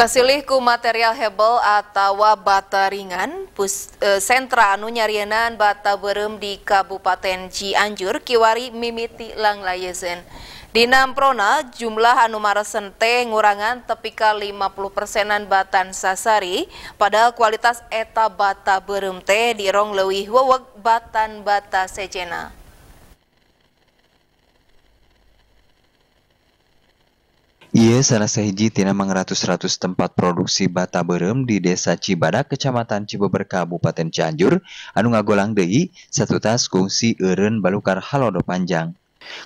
Kasilih material hebel atau bata ringan, pus, e, sentra anu nyarianan bata berem di Kabupaten Cianjur, kiwari mimiti lang layezen. Di Namprona, jumlah anu maresen teh ngurangan tepika 50 persenan batan sasari, padahal kualitas eta bata berem teh rong lewih wewek batan bata sejena. Ia salah sahiji tina mangratus-ratus tempat produksi bata berem di Desa Cibadak, Kecamatan Cibeber, Kabupaten Cianjur, anu ngagolang satu tas kungsi eureun balukar halodo panjang.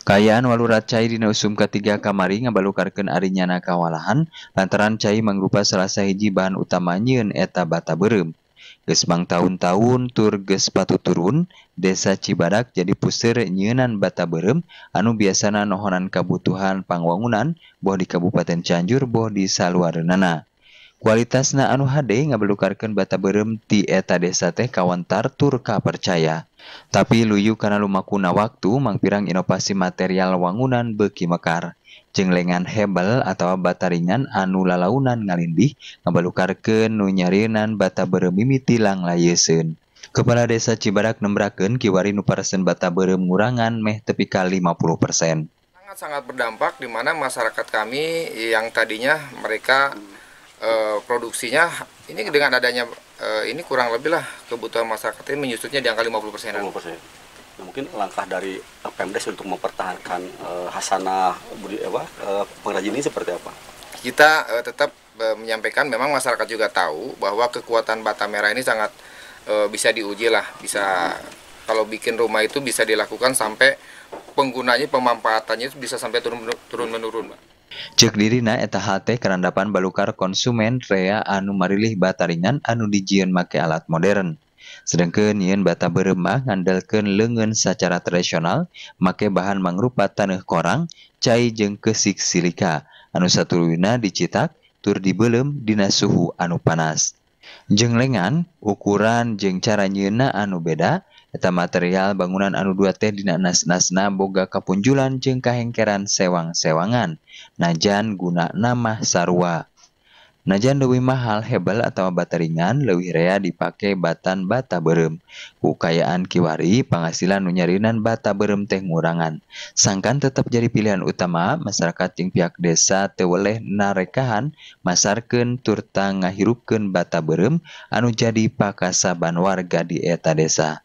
Kayaan walurat cai dina usum ketiga kamari ngabalukarkeun ari nyana kawalahan lantaran cai mengrupa salah sahiji bahan utama nyieun eta bata berem. Gesbang tahun-tahun turges patu turun desa Cibadak jadi pusir nyenan bata berem anu biasana nohonan kebutuhan pangwangunan boh di Kabupaten Cianjur, boh di Nana. kualitas nah Anuhade ngabellukarkan bataberm tieta desa teh kawantar Turkka percaya tapi luyu karena lumak kuna waktu mampirang inovasi material wangunan beki Mekar jenglengan hebel atau bata ringan anula laan Galindih ngabalukarken nunyarean bata be mimiti langen kepala desa Cibarak nembraken kiwarin nuparsen bataberm murangan Meh tepkali 50% sangat berdampak dimana masyarakat kami yang tadinya mereka di Eh, produksinya ini dengan adanya uh, ini kurang lebih lah kebutuhan masyarakat ini menyusutnya di angka 50 persen. 50 persen. Nah, mungkin langkah dari Pemdes untuk mempertahankan uh, hasanah budi apa uh, pengrajin ini seperti apa? Kita uh, tetap uh, menyampaikan memang masyarakat juga tahu bahwa kekuatan bata merah ini sangat uh, bisa diuji lah, bisa hmm. kalau bikin rumah itu bisa dilakukan sampai penggunanya pemanfaatannya bisa sampai turun turun menurun, Pak. cek dina eta H Kerandapan ballukar konsumsumenreaa Anu Marih Bat ringan anu dijien make alat modern. Sedke niin bata beemba ngandalken lengen secara tradisional, make bahan mangrupat tanah korang, cairjeng ke siik silika. Anuswina dicitak turdi belum Dina suhu anup panas. Jeng lengan, ukuran jeng cara nyuna anu beda, material bangunan anu 2 tehdinanasnasna boga kepunjulan jengka hengkeran Sewang Sewangan. Najan Gunnamahsarwa. Najan Dewi mahal hebel atau baterteringan Lewirea dipakai Battan Bata berem. Bukayaan Kiwari penghasilan nunyarinan bata berem tehurangan. Sangkan tetap jadi pilihan utama, masyarakat tim pihak Desa teweleh na rekahan, Masarkan Turta ngahirrukken bata berem anu jadi pakasaaban warga di eteta desa.